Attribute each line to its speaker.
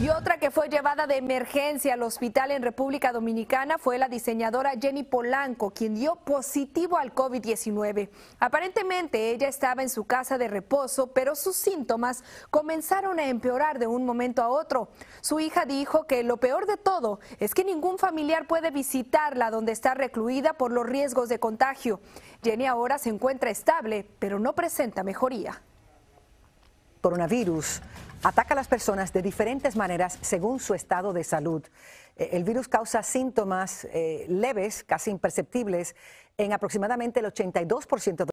Speaker 1: Y otra que fue llevada de emergencia al hospital en República Dominicana fue la diseñadora Jenny Polanco, quien dio positivo al COVID-19. Aparentemente ella estaba en su casa de reposo, pero sus síntomas comenzaron a empeorar de un momento a otro. Su hija dijo que lo peor de todo es que ningún familiar puede visitarla donde está recluida por los riesgos de contagio. Jenny ahora se encuentra estable, pero no presenta mejoría.
Speaker 2: Coronavirus ataca a las personas de diferentes maneras según su estado de salud. Eh, el virus causa síntomas eh, leves, casi imperceptibles, en aproximadamente el 82% de